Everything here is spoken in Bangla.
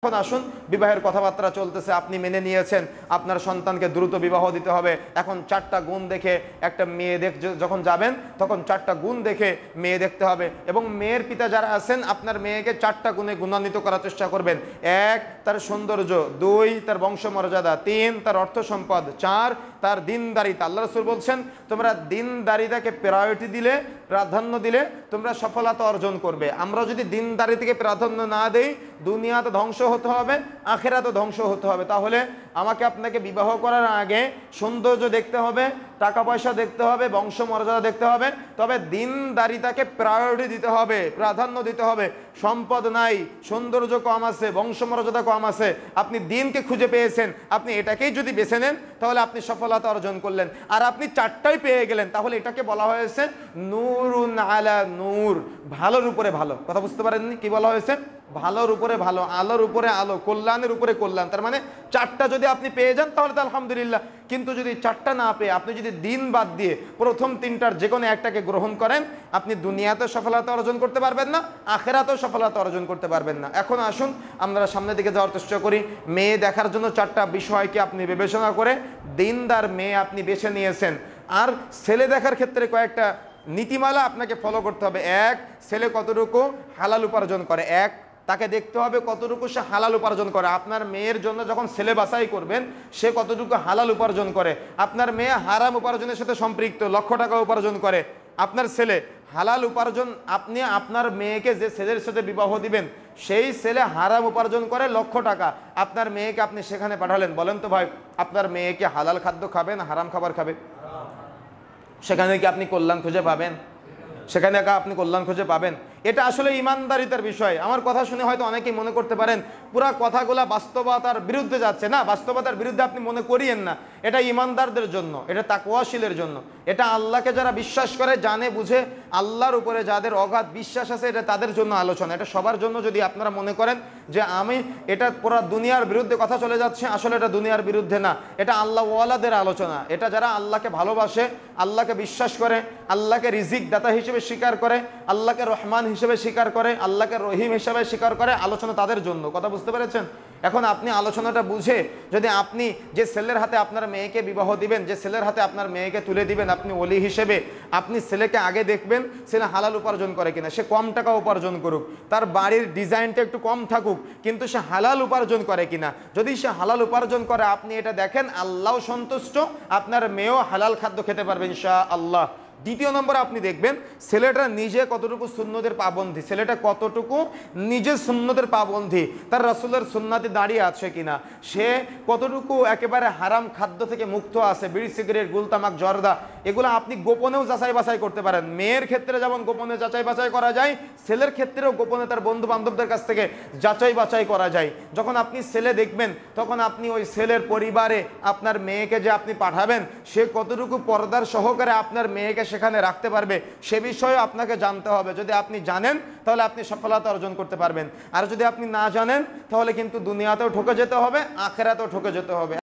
এখন আসুন বিবাহের কথাবার্তা চলতেছে আপনি মেনে নিয়েছেন আপনার সন্তানকে দ্রুত বিবাহ দিতে হবে এখন চারটা গুণ দেখে একটা মেয়ে দেখ যখন যাবেন তখন চারটা গুণ দেখে মেয়ে দেখতে হবে এবং মেয়ের পিতা যারা আছেন আপনার মেয়েকে চারটা গুণে গুণান্বিত করার চেষ্টা করবেন এক তার সৌন্দর্য দুই তার বংশমর্যাদা তিন তার অর্থ সম্পদ চার তার দিনদারিতা আল্লাহ রসুল বলছেন তোমরা দিনদারিতাকে প্রায়োরিটি দিলে প্রাধান্য দিলে তোমরা সফলতা অর্জন করবে আমরা যদি দিনদারিতাকে প্রাধান্য না দেই দুনিয়াতে ধ্বংস হতে হবে আখেরাতে ধ্বংস হতে হবে তাহলে আমাকে আপনাকে বিবাহ করার আগে সৌন্দর্য দেখতে হবে টাকা পয়সা দেখতে হবে বংশমর্যাদা দেখতে হবে তবে দিনদারিতাকে প্রায়োরিটি দিতে হবে প্রাধান্য দিতে হবে সম্পদ নাই সৌন্দর্য কম আছে বংশমর্যাদা কম আছে আপনি দিনকে খুঁজে পেয়েছেন আপনি এটাকেই যদি বেছে নেন তাহলে আপনি সফলতা অর্জন করলেন আর আপনি চারটাই পেয়ে গেলেন তাহলে এটাকে বলা হয়েছে নুর আলা নূর ভালোর উপরে ভালো কথা বুঝতে পারেননি কি বলা হয়েছে ভালোর উপরে ভালো আলোর উপরে আলো কল্যাণের উপরে কল্যাণ তার মানে চারটা যদি আপনি পেয়ে যান তাহলে তো আলহামদুলিল্লাহ কিন্তু যদি চারটা না পেয়ে আপনি যদি দিন বাদ দিয়ে প্রথম তিনটার যে কোনো একটাকে গ্রহণ করেন আপনি দুনিয়াতে সফলতা অর্জন করতে পারবেন না আখেরাতেও সফলতা অর্জন করতে পারবেন না এখন আসুন আমরা সামনের দিকে যাওয়ার চেষ্টা করি মেয়ে দেখার জন্য চারটা বিষয়কে আপনি বিবেচনা করে দিনদার মেয়ে আপনি বেছে নিয়েছেন আর ছেলে দেখার ক্ষেত্রে কয়েকটা নীতিমালা আপনাকে ফলো করতে হবে এক ছেলে কতটুকু হালাল উপার্জন করে এক তাকে দেখতে হবে কতটুকু সে হালাল উপার্জন করে আপনার মেয়ের জন্য যখন ছেলে বাছাই করবেন সে কতটুকু হালাল উপার্জন করে আপনার মেয়ে হারাম উপার্জনের সাথে সম্পৃক্ত লক্ষ টাকা উপার্জন করে আপনার ছেলে হালাল উপার্জন আপনি আপনার মেয়েকে যে ছেলের সাথে বিবাহ দিবেন সেই ছেলে হারাম উপার্জন করে লক্ষ টাকা আপনার মেয়েকে আপনি সেখানে পাঠালেন বলেন তো ভাই আপনার মেয়েকে হালাল খাদ্য খাবেন হারাম খাবার খাবে সেখানে কি আপনি কল্যাণ খুঁজে পাবেন সেখানে একা আপনি কল্যাণ খুঁজে পাবেন এটা আসলে ইমানদারিতার বিষয় আমার কথা শুনে হয়তো অনেকেই মনে করতে পারেন পুরা কথাগুলা বাস্তবতার বিরুদ্ধে যাচ্ছে না বাস্তবতার বিরুদ্ধে আপনি মনে করিয়েন না এটা ইমানদারদের জন্য এটা তাকুয়াশীলের জন্য এটা আল্লাহকে যারা বিশ্বাস করে জানে বুঝে আল্লাহর উপরে যাদের অগাধ বিশ্বাস আছে এটা তাদের জন্য আলোচনা এটা সবার জন্য যদি আপনারা মনে করেন যে আমি এটা পুরা দুনিয়ার বিরুদ্ধে কথা চলে যাচ্ছে আসলে এটা দুনিয়ার বিরুদ্ধে না এটা আল্লাহ ওয়ালাদের আলোচনা এটা যারা আল্লাহকে ভালোবাসে আল্লাহকে বিশ্বাস করে আল্লাহকে রিজিক দাতা হিসেবে স্বীকার করে আল্লাহকে রহমান হিসেবে স্বীকার করে আল্লাহকে রহিম হিসেবে স্বীকার করে আলোচনা তাদের জন্য কথা বুঝতে পেরেছেন এখন আপনি আলোচনাটা বুঝে যদি আপনি যে ছেলের হাতে আপনার মেয়েকে বিবাহ দিবেন যে ছেলের হাতে আপনার মেয়েকে তুলে দিবেন আপনি ওলি হিসেবে আপনি ছেলেকে আগে দেখবেন ছেলে হালাল উপার্জন করে কিনা সে কম টাকা উপার্জন করুক তার বাড়ির ডিজাইনটা একটু কম থাকুক কিন্তু সে হালাল উপার্জন করে কিনা যদি সে হালাল উপার্জন করে আপনি এটা দেখেন আল্লাহ সন্তুষ্ট আপনার মেয়েও হালাল খাদ্য খেতে পারবেন শাহ আল্লাহ দ্বিতীয় নম্বরে আপনি দেখবেন ছেলেটা নিজে কতটুকু সুন্নদের পাবন্ধী ছেলেটা কতটুকু নিজে সুন্নদের পাবন্ধী তার রসুলের সুন্নাতে দাঁড়িয়ে আছে কিনা সে কতটুকু একেবারে হারাম খাদ্য থেকে মুক্ত আছে বিড়ি সিগারেট গুলতামাক জর্দা এগুলো আপনি গোপনেও যাচাই বাছাই করতে পারেন মেয়ের ক্ষেত্রে যেমন গোপনে যাচাই বাছাই করা যায় ছেলের ক্ষেত্রেও গোপনে তার বন্ধু বান্ধবদের কাছ থেকে যাচাই বাছাই করা যায় যখন আপনি ছেলে দেখবেন তখন আপনি ওই ছেলের পরিবারে আপনার মেয়েকে যে আপনি পাঠাবেন সে কতটুকু পর্দার সহকারে আপনার মেয়েকে সেখানে রাখতে পারবে সে বিষয়ে আপনাকে জানতে হবে যদি আপনি জানেন তাহলে আপনি সফলতা অর্জন করতে পারবেন আর যদি আপনি না জানেন তাহলে কিন্তু দুনিয়াতেও ঠকে যেতে হবে আখেরাতেও ঠকে যেতে হবে